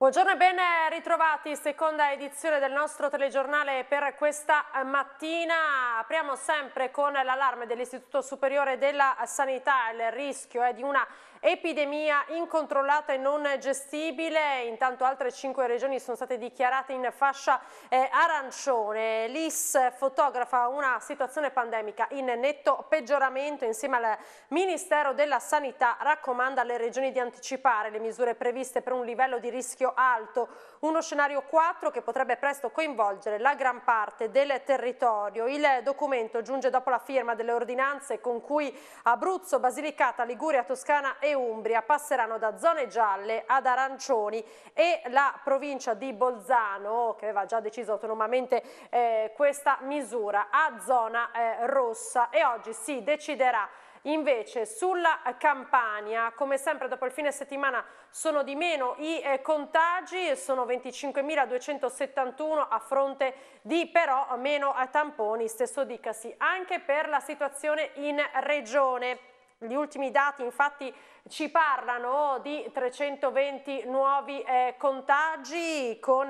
Buongiorno e ben ritrovati, seconda edizione del nostro telegiornale per questa mattina. Apriamo sempre con l'allarme dell'Istituto Superiore della Sanità, il rischio è di una epidemia incontrollata e non gestibile, intanto altre cinque regioni sono state dichiarate in fascia eh, arancione. L'IS fotografa una situazione pandemica in netto peggioramento insieme al Ministero della Sanità raccomanda alle regioni di anticipare le misure previste per un livello di rischio alto uno scenario 4 che potrebbe presto coinvolgere la gran parte del territorio. Il documento giunge dopo la firma delle ordinanze con cui Abruzzo, Basilicata, Liguria, Toscana e Umbria passeranno da zone gialle ad arancioni e la provincia di Bolzano, che aveva già deciso autonomamente eh, questa misura, a zona eh, rossa e oggi si deciderà Invece sulla Campania, come sempre dopo il fine settimana sono di meno i eh, contagi, sono 25.271 a fronte di però meno tamponi, stesso dicasi anche per la situazione in regione. Gli ultimi dati infatti ci parlano di 320 nuovi eh, contagi con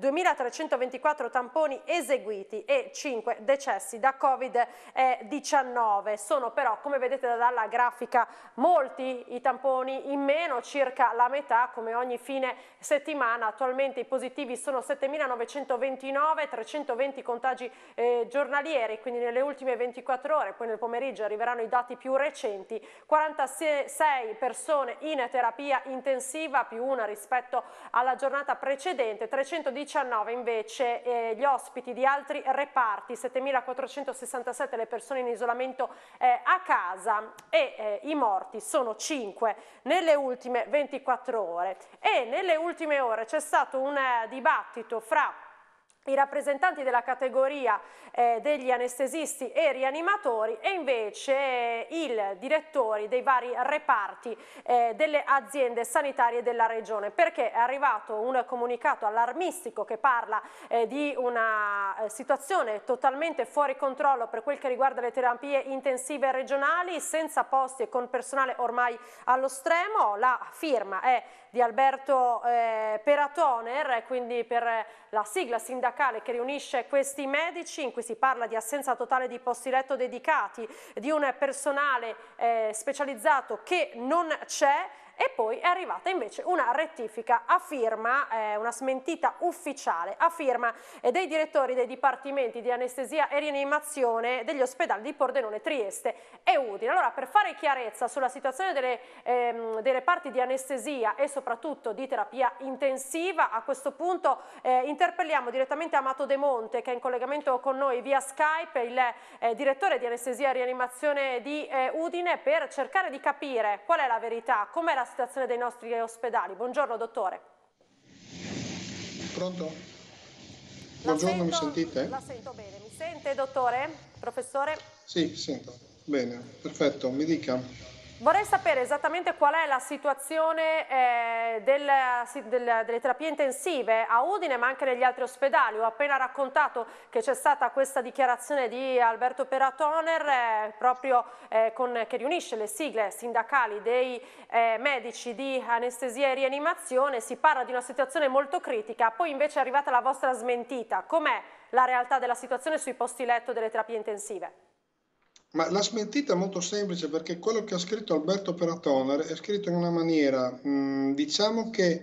2.324 tamponi eseguiti e 5 decessi da Covid-19. Sono però, come vedete dalla grafica, molti i tamponi in meno, circa la metà come ogni fine settimana. Attualmente i positivi sono 7.929, 320 contagi eh, giornalieri, quindi nelle ultime 24 ore, poi nel pomeriggio arriveranno i dati più recenti, 46 persone in terapia intensiva, più una rispetto alla giornata precedente, 319 invece eh, gli ospiti di altri reparti, 7.467 le persone in isolamento eh, a casa e eh, i morti sono 5 nelle ultime 24 ore. E nelle ultime ore c'è stato un eh, dibattito fra i rappresentanti della categoria eh, degli anestesisti e rianimatori e invece eh, i direttori dei vari reparti eh, delle aziende sanitarie della regione perché è arrivato un comunicato allarmistico che parla eh, di una eh, situazione totalmente fuori controllo per quel che riguarda le terapie intensive regionali senza posti e con personale ormai allo stremo la firma è di Alberto eh, Peratoner, quindi per la sigla sindacale che riunisce questi medici, in cui si parla di assenza totale di posti letto dedicati, di un personale eh, specializzato che non c'è, e poi è arrivata invece una rettifica a firma, eh, una smentita ufficiale a firma dei direttori dei dipartimenti di anestesia e rianimazione degli ospedali di Pordenone, Trieste e Udine. Allora per fare chiarezza sulla situazione delle, ehm, dei reparti di anestesia e soprattutto di terapia intensiva, a questo punto eh, interpelliamo direttamente Amato De Monte che è in collegamento con noi via Skype, il eh, direttore di anestesia e rianimazione di eh, Udine per cercare di capire qual è la verità, com'è la situazione dei nostri ospedali. Buongiorno dottore. Pronto? Buongiorno, sento, mi sentite? La sento bene. Mi sente dottore? Professore? Sì, sento. Bene, perfetto, mi dica. Vorrei sapere esattamente qual è la situazione eh, della, della, delle terapie intensive a Udine ma anche negli altri ospedali. Ho appena raccontato che c'è stata questa dichiarazione di Alberto Peratoner eh, proprio, eh, con, che riunisce le sigle sindacali dei eh, medici di anestesia e rianimazione. Si parla di una situazione molto critica, poi invece è arrivata la vostra smentita. Com'è la realtà della situazione sui posti letto delle terapie intensive? Ma la smentita è molto semplice perché quello che ha scritto Alberto Peratoner è scritto in una maniera, mh, mm, diciamo che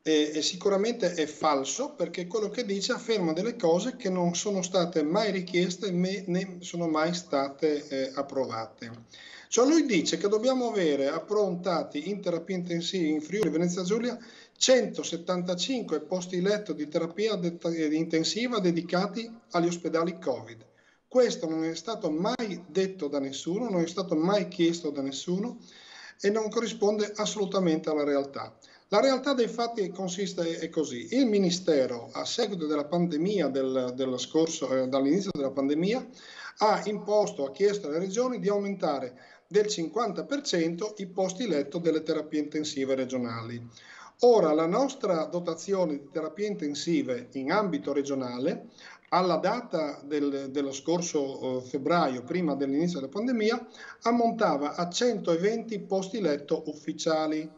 è, è sicuramente è falso perché quello che dice afferma delle cose che non sono state mai richieste né sono mai state eh, approvate. Cioè lui dice che dobbiamo avere approntati in terapia intensiva in Friuli Venezia Giulia 175 posti letto di terapia eh, intensiva dedicati agli ospedali Covid. Questo non è stato mai detto da nessuno, non è stato mai chiesto da nessuno e non corrisponde assolutamente alla realtà. La realtà dei fatti consiste è così. Il Ministero, a seguito della pandemia, del, dello scorso, eh, dall'inizio della pandemia, ha imposto, ha chiesto alle regioni di aumentare del 50% i posti letto delle terapie intensive regionali. Ora la nostra dotazione di terapie intensive in ambito regionale alla data del, dello scorso eh, febbraio, prima dell'inizio della pandemia, ammontava a 120 posti letto ufficiali.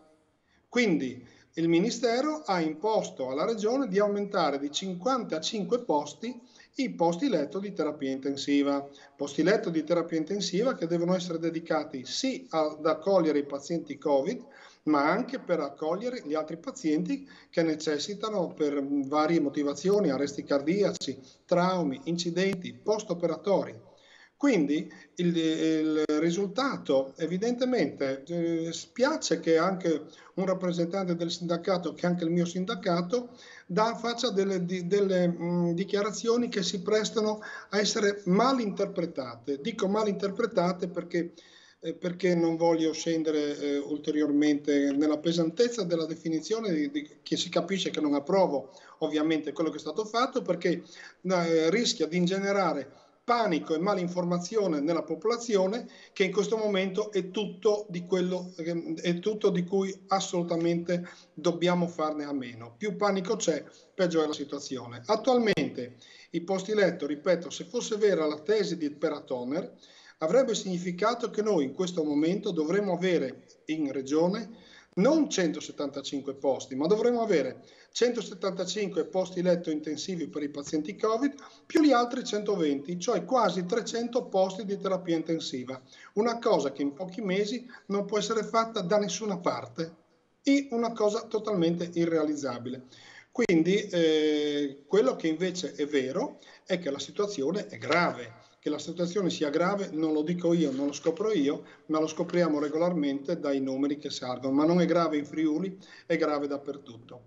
Quindi il Ministero ha imposto alla Regione di aumentare di 55 posti i posti letto di terapia intensiva. Posti letto di terapia intensiva che devono essere dedicati sì ad accogliere i pazienti Covid, ma anche per accogliere gli altri pazienti che necessitano per varie motivazioni, arresti cardiaci, traumi, incidenti, post-operatori. Quindi il, il, risultato evidentemente eh, spiace che anche un rappresentante del sindacato, che anche il mio sindacato, dà, faccia delle, di, delle mh, mm, dichiarazioni che si prestano a essere mal interpretate. Dico mal interpretate perché eh, perché non voglio scendere eh, ulteriormente nella pesantezza della definizione di, di, che si capisce che non approvo ovviamente quello che è stato fatto perché eh, rischia di ingenerare panico e malinformazione nella popolazione che in questo momento è tutto di, quello, eh, è tutto di cui assolutamente dobbiamo farne a meno. Più panico c'è, peggio è la situazione. Attualmente i posti letto, ripeto, se fosse vera la tesi di Peratoner, avrebbe significato che noi in questo momento dovremmo avere in regione non 175 posti, ma dovremmo avere 175 posti letto intensivi per i pazienti Covid più gli altri 120, cioè quasi 300 posti di terapia intensiva. Una cosa che in pochi mesi non può essere fatta da nessuna parte e una cosa totalmente irrealizzabile. Quindi eh, quello che invece è vero è che la situazione è grave che la situazione sia grave non lo dico io, non lo scopro io, ma lo scopriamo regolarmente dai numeri che salgono. Ma non è grave in Friuli, è grave dappertutto.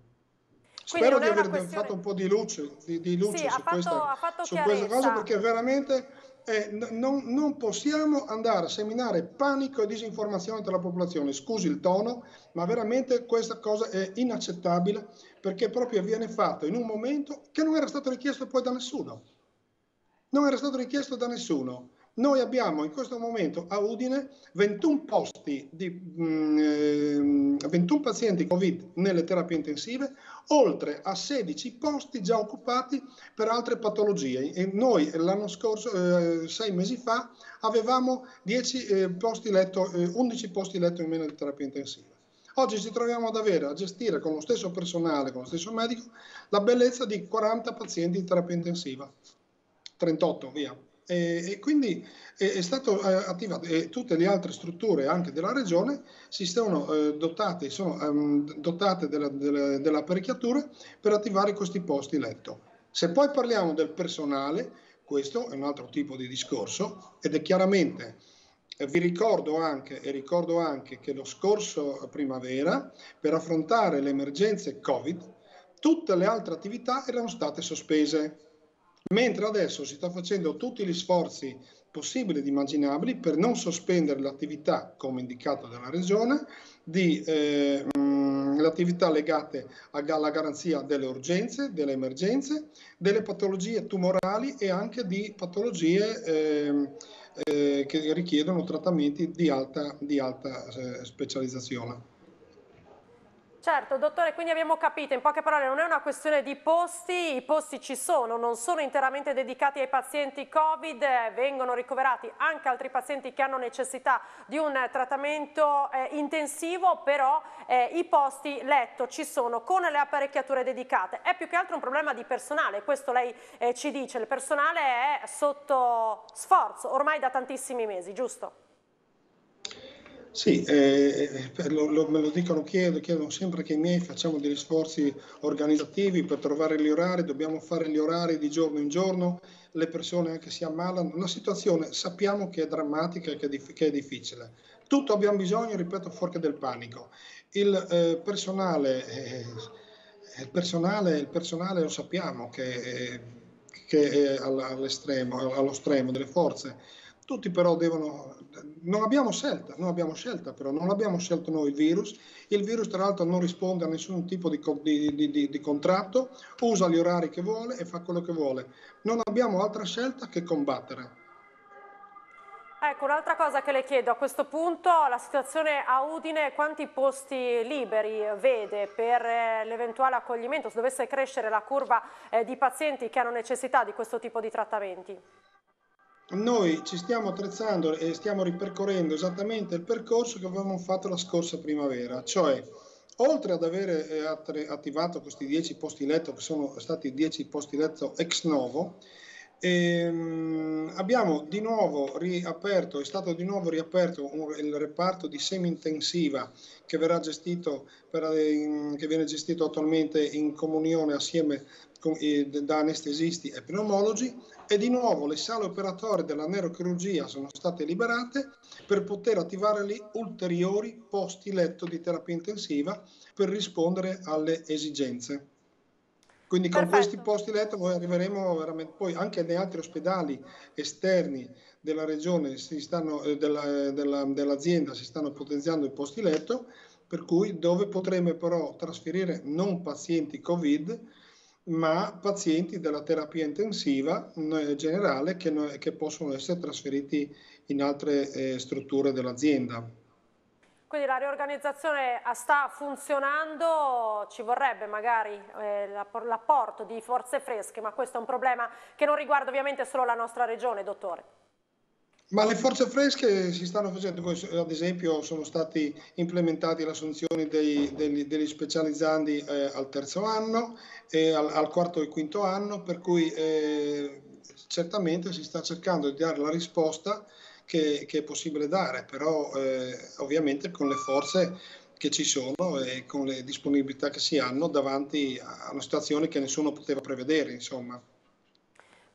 Spero di aver questione... fatto un po' di luce, di, di luce sì, su, fatto, questa, su questa cosa perché veramente eh, non, non, possiamo andare a seminare panico e disinformazione tra la popolazione. Scusi il tono, ma veramente questa cosa è inaccettabile perché proprio viene fatto in un momento che non era stato richiesto poi da nessuno non era stato richiesto da nessuno. Noi abbiamo in questo momento a Udine 21 posti di mh, mm, ehm, 21 pazienti Covid nelle terapie intensive, oltre a 16 posti già occupati per altre patologie. E noi l'anno scorso, eh, sei mesi fa, avevamo 10, eh, posti letto, eh, 11 posti letto in meno di terapia intensiva. Oggi ci troviamo ad avere, a gestire con lo stesso personale, con lo stesso medico, la bellezza di 40 pazienti in terapia intensiva. 38, via. E, e quindi è, è, stato eh, attivato e tutte le altre strutture anche della regione si stanno eh, dotate, sono, um, dotate della, della, dell'apparecchiatura per attivare questi posti letto. Se poi parliamo del personale, questo è un altro tipo di discorso ed è chiaramente eh, vi ricordo anche, e ricordo anche che lo scorso primavera, per affrontare le emergenze Covid, tutte le altre attività erano state sospese mentre adesso si sta facendo tutti gli sforzi possibili ed immaginabili per non sospendere l'attività, come indicato dalla Regione, di eh, le attività legate alla garanzia delle urgenze, delle emergenze, delle patologie tumorali e anche di patologie eh, eh, che richiedono trattamenti di alta, di alta eh, specializzazione. Certo, dottore, quindi abbiamo capito, in poche parole non è una questione di posti, i posti ci sono, non sono interamente dedicati ai pazienti Covid, eh, vengono ricoverati anche altri pazienti che hanno necessità di un trattamento eh, intensivo, però eh, i posti letto ci sono con le apparecchiature dedicate. È più che altro un problema di personale, questo lei eh, ci dice, il personale è sotto sforzo ormai da tantissimi mesi, giusto? Sì, eh, lo, lo, me lo dicono, chiedo, chiedono sempre che i miei facciamo degli sforzi organizzativi per trovare gli orari, dobbiamo fare gli orari di giorno in giorno, le persone anche si ammalano, la situazione sappiamo che è drammatica e che, che, è difficile. Tutto abbiamo bisogno, ripeto, fuorché del panico. Il, eh, personale, eh, il, personale, il personale, lo sappiamo che, che è all'estremo, allo stremo delle forze tutti però devono, non abbiamo scelta, non abbiamo scelta però, non abbiamo scelto noi il virus, il virus tra l'altro non risponde a nessun tipo di, di, di, di contratto, usa gli orari che vuole e fa quello che vuole, non abbiamo altra scelta che combattere. Ecco, un'altra cosa che le chiedo a questo punto, la situazione a Udine, quanti posti liberi vede per eh, l'eventuale accoglimento, se dovesse crescere la curva eh, di pazienti che hanno necessità di questo tipo di trattamenti? noi ci stiamo attrezzando e stiamo ripercorrendo esattamente il percorso che avevamo fatto la scorsa primavera, cioè oltre ad aver eh, attivato questi 10 posti letto, che sono stati 10 posti letto ex novo, ehm, abbiamo di nuovo riaperto, è stato di nuovo riaperto un, il reparto di semi-intensiva che, verrà gestito per, eh, in, che viene gestito attualmente in comunione assieme da anestesisti e pneumologi e di nuovo le sale operatorie della neurochirurgia sono state liberate per poter attivare lì ulteriori posti letto di terapia intensiva per rispondere alle esigenze. Quindi con Perfetto. questi posti letto noi arriveremo veramente poi anche negli altri ospedali esterni della regione, stanno, eh, della, della, dell'azienda, si stanno potenziando i posti letto, per cui dove potremo però trasferire non pazienti Covid, ma pazienti della terapia intensiva generale che, che possono essere trasferiti in altre eh, strutture dell'azienda. Quindi la riorganizzazione eh, sta funzionando, ci vorrebbe magari eh, l'apporto di forze fresche, ma questo è un problema che non riguarda ovviamente solo la nostra regione, dottore. Ma le forze fresche si stanno facendo, ad esempio sono stati implementati l'assunzione dei, degli, degli, specializzandi eh, al terzo anno, e al, al, quarto e quinto anno, per cui eh, certamente si sta cercando di dare la risposta che, che è possibile dare, però eh, ovviamente con le forze che ci sono e con le disponibilità che si hanno davanti a una situazione che nessuno poteva prevedere. Insomma.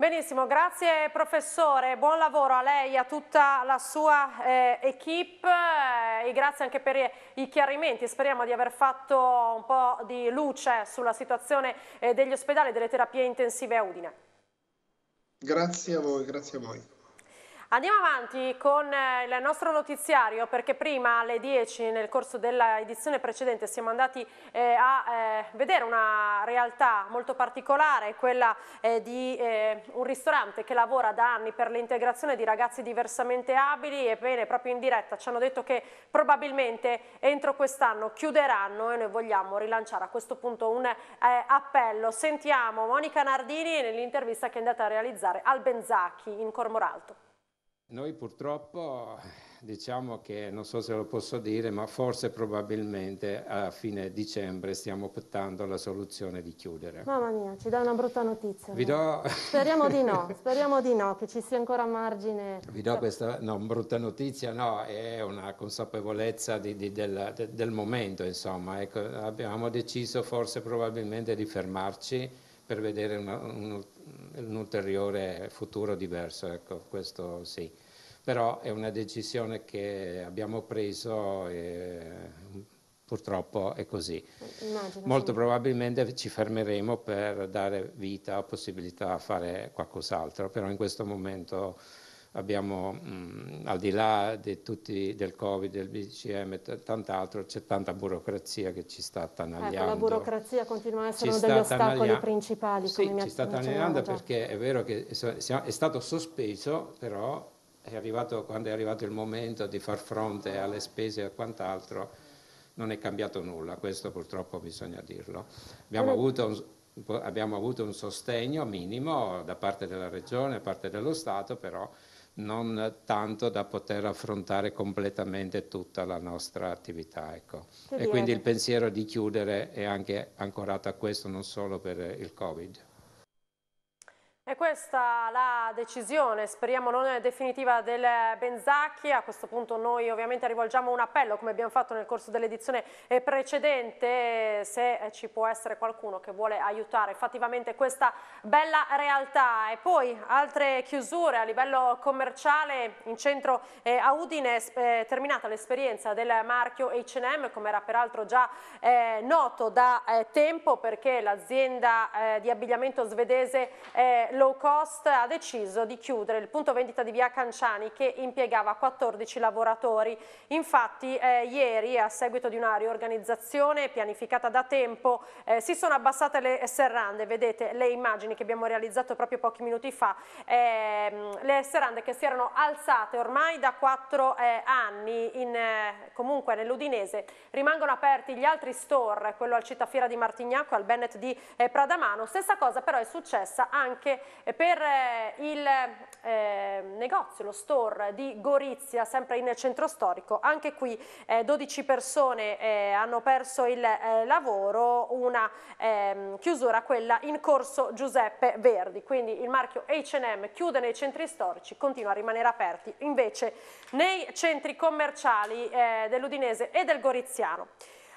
Benissimo, grazie professore, buon lavoro a lei e a tutta la sua eh, equip eh, e grazie anche per i chiarimenti, speriamo di aver fatto un po' di luce sulla situazione eh, degli ospedali e delle terapie intensive a Udine. Grazie a voi, grazie a voi. Andiamo avanti con eh, il nostro notiziario perché prima alle 10 nel corso dell'edizione precedente siamo andati eh, a eh, vedere una realtà molto particolare, quella eh, di eh, un ristorante che lavora da anni per l'integrazione di ragazzi diversamente abili e bene, proprio in diretta ci hanno detto che probabilmente entro quest'anno chiuderanno e noi vogliamo rilanciare a questo punto un eh, appello. Sentiamo Monica Nardini nell'intervista che è andata a realizzare al Benzacchi in Cormoralto. Noi purtroppo diciamo che, non so se lo posso dire, ma forse probabilmente a fine dicembre stiamo optando la soluzione di chiudere. Mamma mia, ci dà una brutta notizia. Vi do... Speriamo di no, speriamo di no, che ci sia ancora margine. Vi do questa, no, brutta notizia no, è una consapevolezza di, di, del, de, del, momento, insomma. Ecco, abbiamo deciso forse probabilmente di fermarci per vedere una, un, un ulteriore futuro diverso, ecco, questo sì. Però è una decisione che abbiamo preso e mm, purtroppo è così. Immagino, Molto sì. probabilmente ci fermeremo per dare vita, possibilità a fare qualcos'altro, però in questo momento abbiamo, mh, mm, al di là di tutti, del Covid, del BCM e tant'altro, c'è tanta burocrazia che ci sta attanagliando. Ecco, la burocrazia continua a essere uno degli ostacoli principali. Sì, come ci sta attanagliando perché è vero che è stato sospeso, però è arrivato, quando è arrivato il momento di far fronte alle spese e quant'altro, non è cambiato nulla, questo purtroppo bisogna dirlo. Abbiamo avuto un, abbiamo avuto un sostegno minimo da parte della Regione, da parte dello Stato, però non tanto da poter affrontare completamente tutta la nostra attività. Ecco. E quindi il pensiero di chiudere è anche ancorato a questo, non solo per il Covid. È questa la decisione, speriamo non definitiva, del Benzacchi. A questo punto noi ovviamente rivolgiamo un appello, come abbiamo fatto nel corso dell'edizione eh, precedente, se eh, ci può essere qualcuno che vuole aiutare effettivamente questa bella realtà. E poi altre chiusure a livello commerciale in centro eh, a Udine, eh, terminata l'esperienza del marchio H&M, come era peraltro già eh, noto da eh, tempo, perché l'azienda di abbigliamento svedese eh, low cost ha deciso di chiudere il punto vendita di via Canciani che impiegava 14 lavoratori. Infatti eh, ieri a seguito di una riorganizzazione pianificata da tempo eh, si sono abbassate le serrande, vedete le immagini che abbiamo realizzato proprio pochi minuti fa, ehm, le serrande che si erano alzate ormai da 4 eh, anni in, eh, comunque nell'Udinese, rimangono aperti gli altri store, quello al Cittafiera di Martignacco, al Bennett di eh, Pradamano, stessa cosa però è successa anche per eh, il eh, negozio, lo store di Gorizia, sempre in centro storico. Anche qui eh, 12 persone eh, hanno perso il eh, lavoro, una ehm, chiusura quella in corso Giuseppe Verdi. Quindi il marchio H&M chiude nei centri storici, continua a rimanere aperti invece nei centri commerciali eh, dell'Udinese e del Goriziano.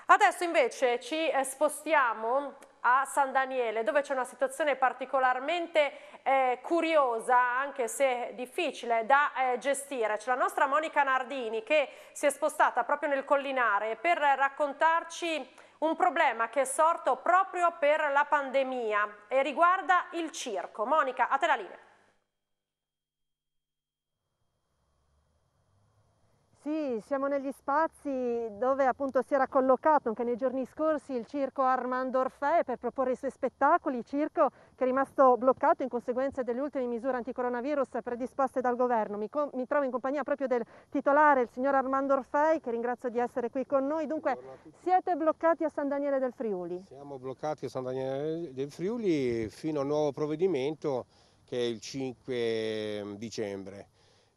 Adesso invece ci spostiamo a San Daniele, dove c'è una situazione particolarmente eh, curiosa, anche se difficile da eh, gestire. C'è la nostra Monica Nardini che si è spostata proprio nel collinare per raccontarci un problema che è sorto proprio per la pandemia e riguarda il circo. Monica, a te la linea. Sì, siamo negli spazi dove appunto si era collocato anche nei giorni scorsi il circo Armando Orfè per proporre i suoi spettacoli, circo che è rimasto bloccato in conseguenza delle ultime misure anticoronavirus predisposte dal governo. Mi, mi trovo in compagnia proprio del titolare, il signor Armando Orfei, che ringrazio di essere qui con noi. Dunque, siete bloccati a San Daniele del Friuli? Siamo bloccati a San Daniele del Friuli fino a un nuovo provvedimento che è il 5 dicembre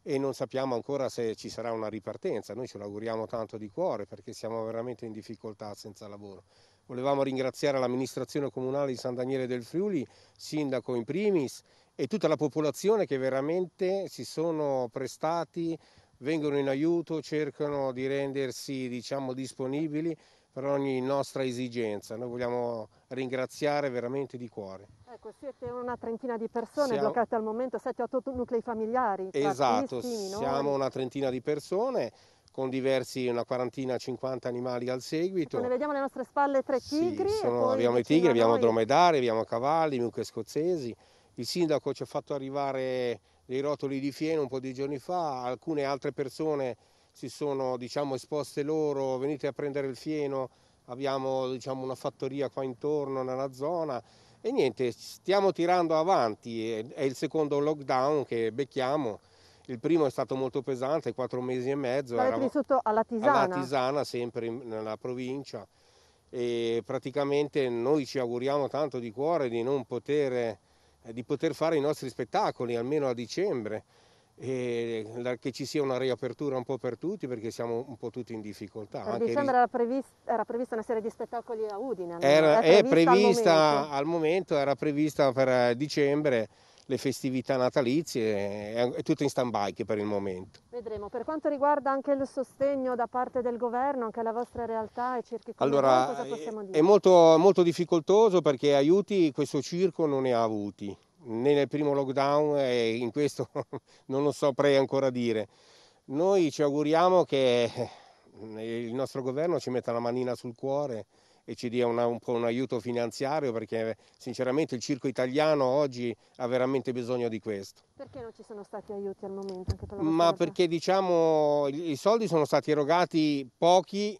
e non sappiamo ancora se ci sarà una ripartenza. Noi ce l'auguriamo tanto di cuore perché siamo veramente in difficoltà senza lavoro. Volevamo ringraziare l'amministrazione comunale di San Daniele del Friuli, sindaco in primis e tutta la popolazione che veramente si sono prestati, vengono in aiuto, cercano di rendersi diciamo, disponibili per ogni nostra esigenza. Noi vogliamo ringraziare veramente di cuore. Ecco, siete una trentina di persone siamo... bloccate al momento, 7-8 nuclei familiari. Esatto, siamo no? una trentina di persone con diversi, una quarantina, 50 animali al seguito. Ecco, ne vediamo alle nostre spalle tre tigri. Sì, sono, abbiamo i tigri, abbiamo dromedari, abbiamo cavalli, mucche scozzesi. Il sindaco ci ha fatto arrivare dei rotoli di fieno un po' di giorni fa, alcune altre persone si sono diciamo, esposte loro, venite a prendere il fieno, abbiamo diciamo, una fattoria qua intorno nella zona e niente, stiamo tirando avanti, è il secondo lockdown che becchiamo. Il primo è stato molto pesante, quattro mesi e mezzo. L'avete vissuto alla Tisana? Alla Tisana, sempre nella provincia. E praticamente noi ci auguriamo tanto di cuore di, poter, eh, di poter fare i nostri spettacoli, almeno a dicembre e che ci sia una riapertura un po' per tutti perché siamo un po' tutti in difficoltà. Eh, a dicembre era, previst era, prevista una serie di spettacoli a Udine. Era, era prevista, prevista al, momento. al momento. era prevista per eh, dicembre le festività natalizie, è, tutto in stand-by per il momento. Vedremo. Per quanto riguarda anche il sostegno da parte del governo, anche la vostra realtà e circhi allora, cosa possiamo eh, dire? È molto, molto difficoltoso perché aiuti questo circo non ne ha avuti né nel primo lockdown e in questo non lo saprei ancora dire. Noi ci auguriamo che eh, il nostro governo ci metta la manina sul cuore e ci dia una, un po' un aiuto finanziario perché eh, sinceramente il circo italiano oggi ha veramente bisogno di questo. Perché non ci sono stati aiuti al momento? Per Ma perché diciamo i soldi sono stati erogati pochi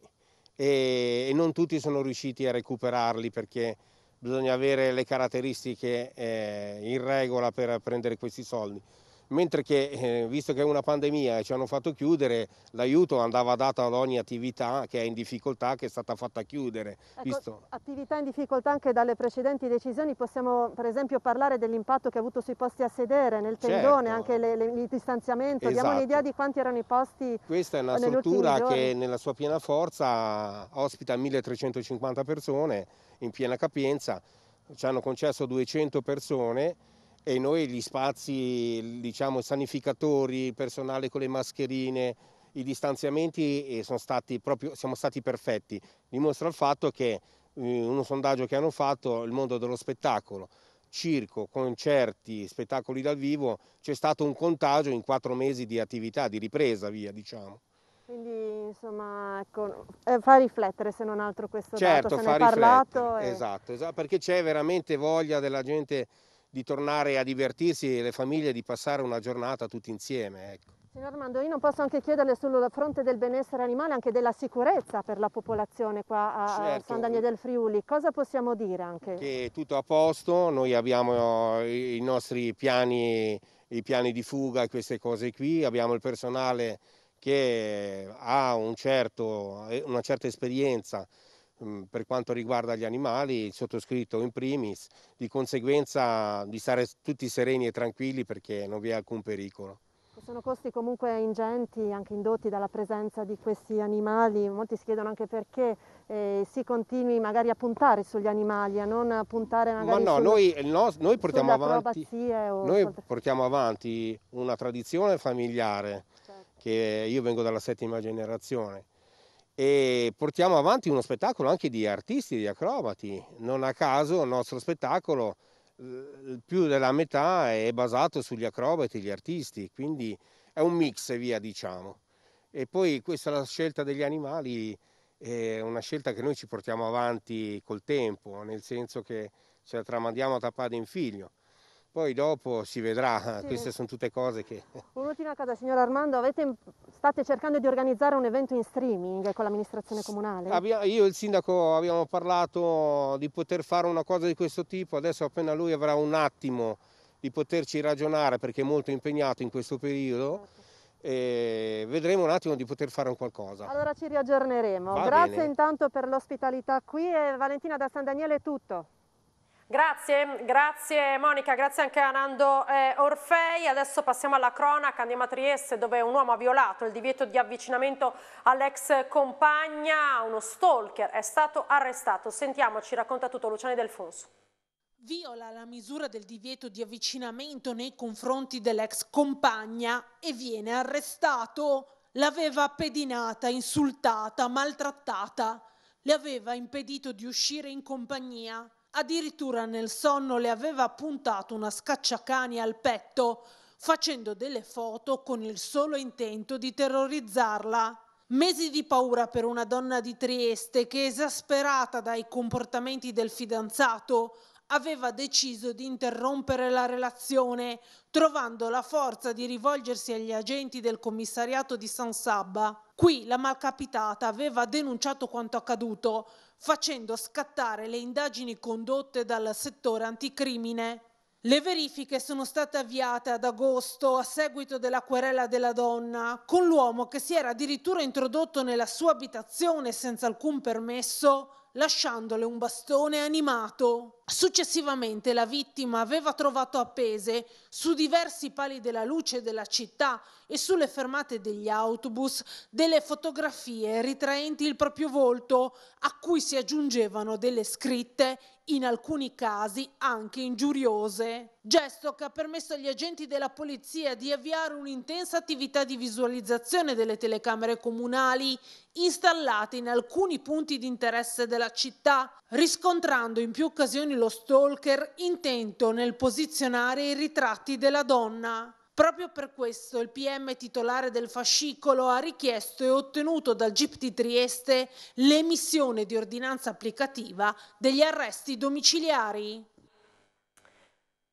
e, e non tutti sono riusciti a recuperarli perché bisogna avere le caratteristiche eh, in regola per prendere questi soldi mentre che eh, visto che è una pandemia e ci hanno fatto chiudere, l'aiuto andava dato ad ogni attività che è in difficoltà, che è stata fatta chiudere. Ecco, visto... Attività in difficoltà anche dalle precedenti decisioni, possiamo per esempio parlare dell'impatto che ha avuto sui posti a sedere, nel certo. tendone, certo. anche le, le, il distanziamento, esatto. diamo un'idea di quanti erano i posti. Questa è una struttura che nella sua piena forza ospita 1350 persone in piena capienza, ci hanno concesso 200 persone e noi gli spazi, diciamo, sanificatori, il personale con le mascherine, i distanziamenti stati proprio, siamo stati perfetti. Dimostra il fatto che in eh, uno sondaggio che hanno fatto il mondo dello spettacolo, circo, concerti, spettacoli dal vivo, c'è stato un contagio in quattro mesi di attività, di ripresa via diciamo. Quindi insomma ecco, eh, fa riflettere se non altro questo certo, dato, se ne è parlato. E... Esatto, esatto, perché c'è veramente voglia della gente di tornare a divertirsi e le famiglie di passare una giornata tutti insieme. Ecco. Signor Armando, io non posso anche chiederle sul fronte del benessere animale, anche della sicurezza per la popolazione qua a certo. San Daniele del Friuli. Cosa possiamo dire anche? Che tutto a posto, noi abbiamo eh, i nostri piani, i piani di fuga e queste cose qui, abbiamo il personale che ha un certo, eh, una certa esperienza per quanto riguarda gli animali, il sottoscritto in primis, di conseguenza di stare tutti sereni e tranquilli perché non vi è alcun pericolo. Sono costi comunque ingenti, anche indotti dalla presenza di questi animali, molti si chiedono anche perché eh, si continui magari a puntare sugli animali, a non puntare magari Ma no, sul, noi, no, noi, portiamo avanti, noi portiamo avanti una tradizione familiare, certo. che io vengo dalla settima generazione, e portiamo avanti uno spettacolo anche di artisti, di acrobati. Non a caso il nostro spettacolo eh, più della metà è basato sugli acrobati, e gli artisti, quindi è un mix via diciamo. E poi questa è la scelta degli animali è una scelta che noi ci portiamo avanti col tempo, nel senso che ce la tramandiamo da padre in figlio. Poi dopo si vedrà, sì. queste sono tutte cose che... Un'ultima cosa, signor Armando, avete, state cercando di organizzare un evento in streaming con l'amministrazione comunale? Abbia, io e il sindaco abbiamo parlato di poter fare una cosa di questo tipo, adesso appena lui avrà un attimo di poterci ragionare perché è molto impegnato in questo periodo, certo. vedremo un attimo di poter fare un qualcosa. Allora ci riaggiorneremo. Va Grazie bene. intanto per l'ospitalità qui e Valentina da San Daniele è tutto. Grazie, grazie Monica, grazie anche a Nando eh, Orfei. Adesso passiamo alla cronaca, andiamo a Trieste dove un uomo ha violato il divieto di avvicinamento all'ex compagna, uno stalker, è stato arrestato. Sentiamoci, racconta tutto Luciani Delfonso viola la misura del divieto di avvicinamento nei confronti dell'ex compagna e viene arrestato. L'aveva pedinata, insultata, maltrattata. Le aveva impedito di uscire in compagnia Addirittura nel sonno le aveva puntato una scacciacani al petto, facendo delle foto con il solo intento di terrorizzarla. Mesi di paura per una donna di Trieste che, esasperata dai comportamenti del fidanzato, aveva deciso di interrompere la relazione, trovando la forza di rivolgersi agli agenti del commissariato di San Sabba. Qui la malcapitata aveva denunciato quanto accaduto, facendo scattare le indagini condotte dal settore anticrimine. Le verifiche sono state avviate ad agosto a seguito della querela della donna, con l'uomo che si era addirittura introdotto nella sua abitazione senza alcun permesso, lasciandole un bastone animato. Successivamente la vittima aveva trovato appese su diversi pali della luce della città e sulle fermate degli autobus delle fotografie ritraenti il proprio volto a cui si aggiungevano delle scritte, in alcuni casi anche ingiuriose. Gesto che ha permesso agli agenti della polizia di avviare un'intensa attività di visualizzazione delle telecamere comunali installate in alcuni punti di interesse della città, riscontrando in più occasioni lo stalker intento nel posizionare i ritratti della donna. Proprio per questo il PM titolare del fascicolo ha richiesto e ottenuto dal GIP di Trieste l'emissione di ordinanza applicativa degli arresti domiciliari.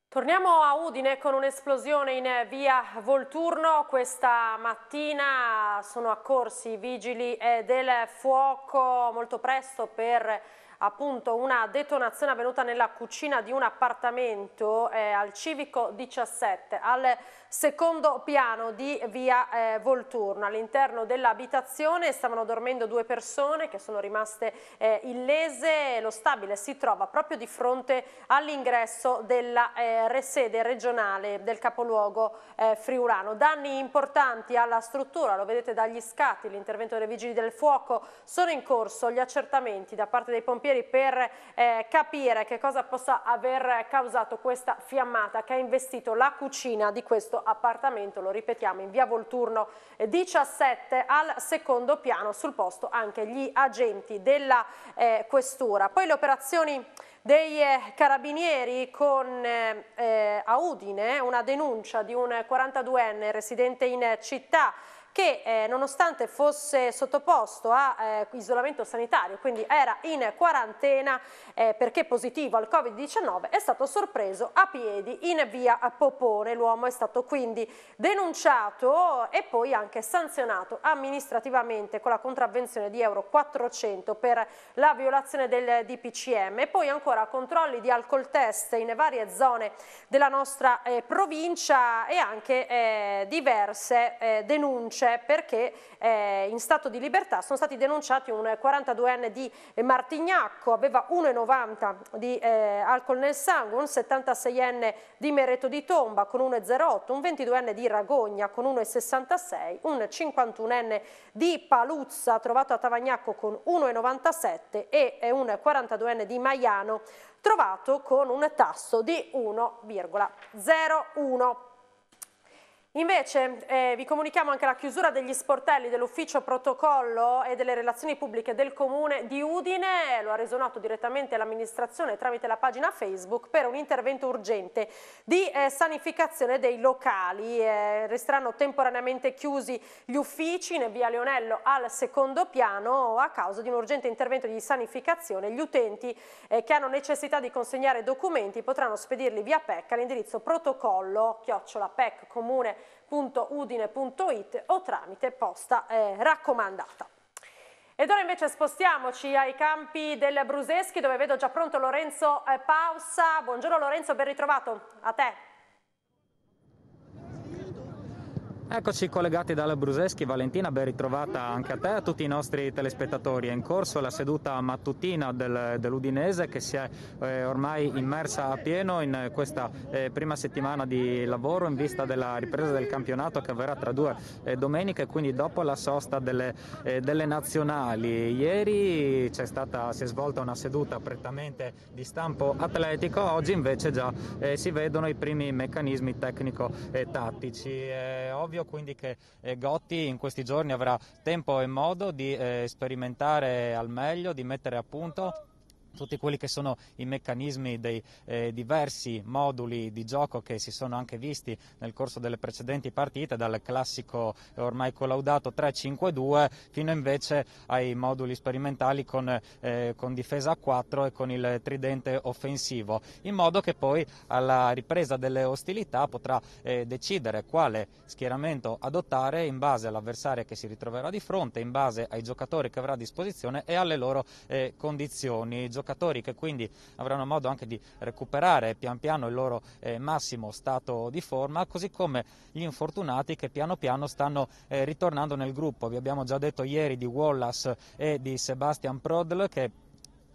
Torniamo a Udine con un'esplosione in via Volturno. Questa mattina sono accorsi i vigili eh, del fuoco molto presto per appunto una detonazione avvenuta nella cucina di un appartamento eh, al civico 17 al secondo piano di via eh, Volturno. All'interno dell'abitazione stavano dormendo due persone che sono rimaste eh, illese. Lo stabile si trova proprio di fronte all'ingresso della eh, sede regionale del capoluogo eh, friulano. Danni importanti alla struttura, lo vedete dagli scatti, l'intervento dei vigili del fuoco. Sono in corso gli accertamenti da parte dei pompieri per eh, capire che cosa possa aver causato questa fiammata che ha investito la cucina di questo appartamento, lo ripetiamo, in via Volturno 17 al secondo piano, sul posto anche gli agenti della eh, questura. Poi le operazioni dei eh, carabinieri con eh, eh a Udine eh, una denuncia di un 42enne residente in città che eh, nonostante fosse sottoposto a eh, isolamento sanitario, quindi era in quarantena eh, perché positivo al Covid-19, è stato sorpreso a piedi in via Popone. L'uomo è stato quindi denunciato e poi anche sanzionato amministrativamente con la contravvenzione di Euro 400 per la violazione del DPCM e poi ancora controlli di alcol test in varie zone della nostra eh, provincia e anche eh, diverse eh, denunce c'è perché eh, in stato di libertà sono stati denunciati un 42enne di Martignacco, aveva 1,90 di eh, alcol nel sangue, un 76enne di Mereto di Tomba con 1,08, un 22enne di Ragogna con 1,66, un 51enne di Paluzza trovato a Tavagnacco con 1,97 e eh, un 42enne di Maiano trovato con un tasso di 1,01. Invece eh, vi comunichiamo anche la chiusura degli sportelli dell'ufficio protocollo e delle relazioni pubbliche del comune di Udine, lo ha reso noto direttamente l'amministrazione tramite la pagina Facebook per un intervento urgente di eh, sanificazione dei locali. Eh, resteranno temporaneamente chiusi gli uffici in via Leonello al secondo piano a causa di un urgente intervento di sanificazione. Gli utenti eh, che hanno necessità di consegnare documenti potranno spedirli via PEC all'indirizzo protocollo chiocciola PEC comune www.udine.it o tramite posta eh, raccomandata. Ed ora invece spostiamoci ai campi del Bruseschi dove vedo già pronto Lorenzo eh, Pausa. Buongiorno Lorenzo, ben ritrovato a te. Eccoci collegati dalla Bruseschi. Valentina, ben ritrovata anche a te e a tutti i nostri telespettatori. È in corso la seduta mattutina del, dell'Udinese che si è eh, ormai immersa a pieno in questa eh, prima settimana di lavoro in vista della ripresa del campionato che avverrà tra due eh, domeniche, quindi dopo la sosta delle, eh, delle nazionali. Ieri stata, si è svolta una seduta prettamente di stampo atletico, oggi invece già eh, si vedono i primi meccanismi tecnico-tattici. Eh, è ovvio Dio, quindi che eh, Gotti in questi giorni avrà tempo e modo di eh, sperimentare al meglio, di mettere a punto tutti quelli che sono i meccanismi dei eh, diversi moduli di gioco che si sono anche visti nel corso delle precedenti partite, dal classico ormai collaudato 3-5-2 fino invece ai moduli sperimentali con, eh, con, difesa a 4 e con il tridente offensivo, in modo che poi alla ripresa delle ostilità potrà eh, decidere quale schieramento adottare in base all'avversario che si ritroverà di fronte, in base ai giocatori che avrà a disposizione e alle loro eh, condizioni giocatori che quindi avranno modo anche di recuperare pian piano il loro eh, massimo stato di forma, così come gli infortunati che piano piano stanno eh, ritornando nel gruppo. Vi abbiamo già detto ieri di Wallace e di Sebastian Prodl che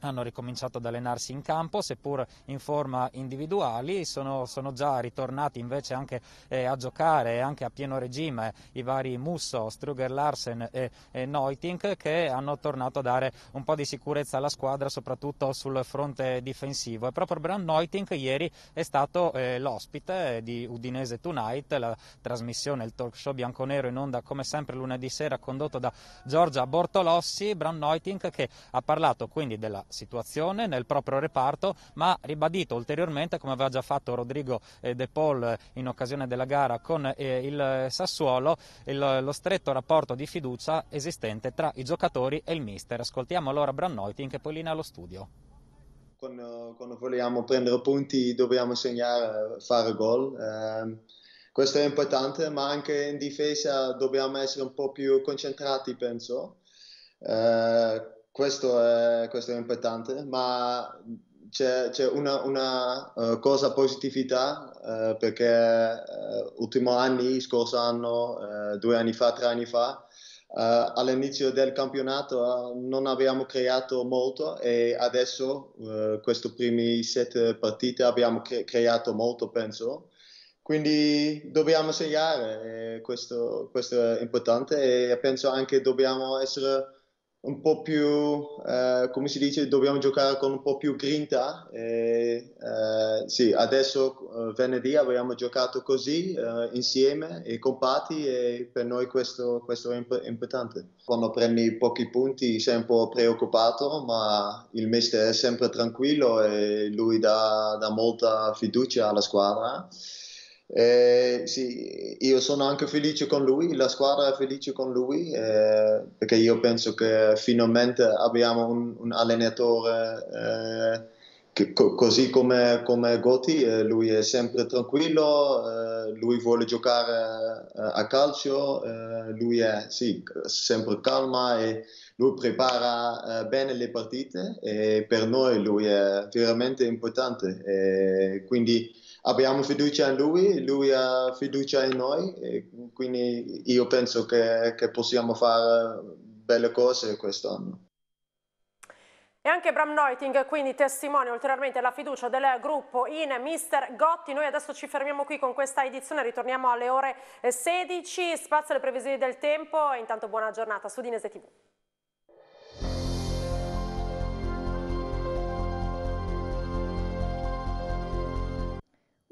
hanno ricominciato ad allenarsi in campo, seppur in forma individuali, sono, sono già ritornati invece anche eh, a giocare anche a pieno regime i vari Musso, Struger Larsen e, e Neutink che hanno tornato a dare un po' di sicurezza alla squadra soprattutto sul fronte difensivo e proprio Bran Neutink ieri è stato eh, l'ospite di Udinese Tonight, la trasmissione, il talk show bianconero in onda come sempre lunedì sera condotto da Giorgia Bortolossi, Bran Neutink che ha parlato quindi della situazione nel proprio reparto, ma ribadito ulteriormente, come aveva già fatto Rodrigo eh, De Paul eh, in occasione della gara con eh, il Sassuolo, il, lo stretto rapporto di fiducia esistente tra i giocatori e il mister. Ascoltiamo allora in che poi linea allo studio. Quando, quando, vogliamo prendere punti dobbiamo segnare, fare gol. Eh, questo è importante, ma anche in difesa dobbiamo essere un po' più concentrati, penso. Eh, questo è, questo è importante, ma c'è, c'è una, una uh, cosa positività uh, perché uh, ultimo anni, scorso anno, due anni fa, tre anni fa, Uh, all'inizio del campionato uh, non abbiamo creato molto e adesso uh, queste prime sette partite abbiamo cre- creato molto, penso. Quindi dobbiamo segnare, questo, questo, è importante e penso anche dobbiamo essere un po' più, eh, come si dice, dobbiamo giocare con un po' più grinta. E, eh, sì, adesso eh, venerdì abbiamo giocato così eh, insieme e compatti e per noi questo, questo è imp- importante. Quando prendi pochi punti sei un po' preoccupato, ma il mister è sempre tranquillo e lui dà, dà molta fiducia alla squadra. Eh, sì, io sono anche felice con lui, la squadra è felice con lui eh, perché io penso che finalmente abbiamo un, un allenatore eh, che, così come, come Gotti, eh, lui è sempre tranquillo, eh, lui vuole giocare eh, a calcio, lui è sì, sempre calma e lui prepara bene le partite e per noi lui è veramente importante. quindi abbiamo fiducia in lui, lui ha fiducia in noi, quindi io penso che, che possiamo fare belle cose quest'anno. E anche Bram Neuting quindi testimonia ulteriormente la fiducia del gruppo in Mister Gotti. Noi adesso ci fermiamo qui con questa edizione, ritorniamo alle ore 16, spazio alle previsioni del tempo e intanto buona giornata su Dinese TV.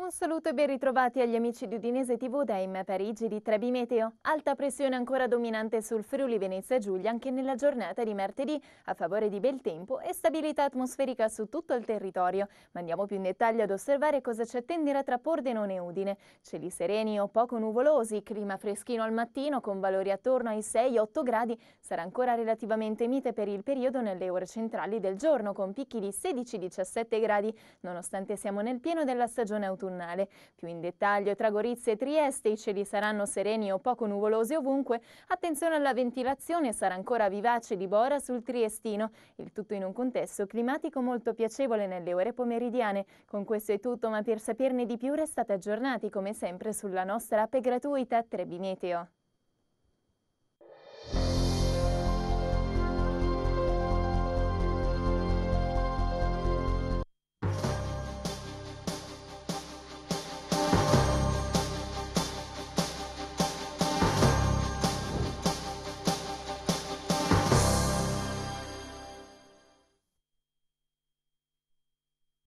Un saluto e ben ritrovati agli amici di Udinese TV da Imme Parigi di Trebi Meteo. Alta pressione ancora dominante sul Friuli Venezia Giulia anche nella giornata di martedì, a favore di bel tempo e stabilità atmosferica su tutto il territorio. Ma andiamo più in dettaglio ad osservare cosa ci attenderà tra Pordenone e Udine. Cieli sereni o poco nuvolosi, clima freschino al mattino con valori attorno ai 6-8 gradi, sarà ancora relativamente mite per il periodo nelle ore centrali del giorno con picchi di 16-17 gradi, nonostante siamo nel pieno della stagione autunnale invernale. Più in dettaglio tra Gorizia e Trieste i cieli saranno sereni o poco nuvolosi ovunque, attenzione alla ventilazione sarà ancora vivace di Bora sul Triestino, il tutto in un contesto climatico molto piacevole nelle ore pomeridiane. Con questo è tutto, ma per saperne di più restate aggiornati come sempre sulla nostra app gratuita Trebi